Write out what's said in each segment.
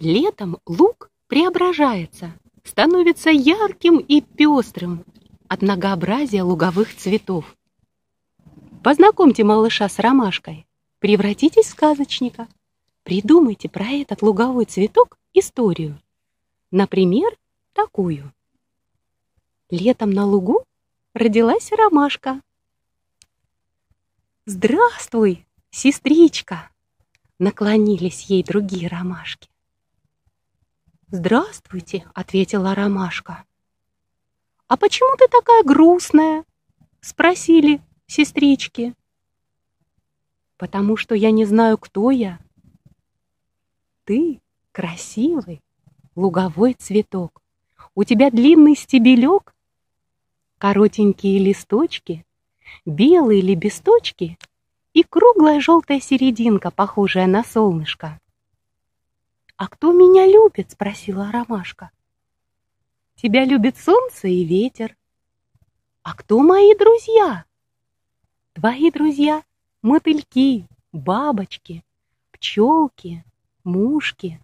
Летом лук преображается, становится ярким и пестрым от многообразия луговых цветов. Познакомьте малыша с ромашкой, превратитесь в сказочника. Придумайте про этот луговой цветок историю. Например, такую. Летом на лугу родилась ромашка. «Здравствуй, сестричка!» Наклонились ей другие ромашки. «Здравствуйте», — ответила ромашка. «А почему ты такая грустная?» — спросили сестрички. «Потому что я не знаю, кто я». «Ты красивый луговой цветок. У тебя длинный стебелек, коротенькие листочки, белые лепесточки и круглая желтая серединка, похожая на солнышко. «А кто меня любит?» — спросила ромашка. «Тебя любит солнце и ветер». «А кто мои друзья?» «Твои друзья — мотыльки, бабочки, пчелки, мушки».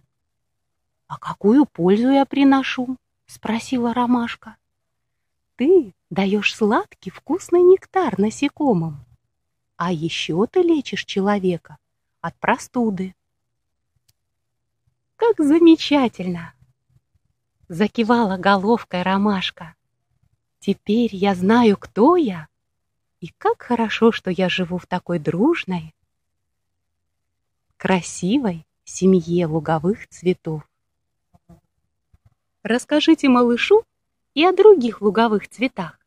«А какую пользу я приношу?» — спросила ромашка. «Ты даешь сладкий вкусный нектар насекомым, а еще ты лечишь человека от простуды». Как замечательно!» Закивала головкой ромашка. «Теперь я знаю, кто я, и как хорошо, что я живу в такой дружной, красивой семье луговых цветов. Расскажите малышу и о других луговых цветах.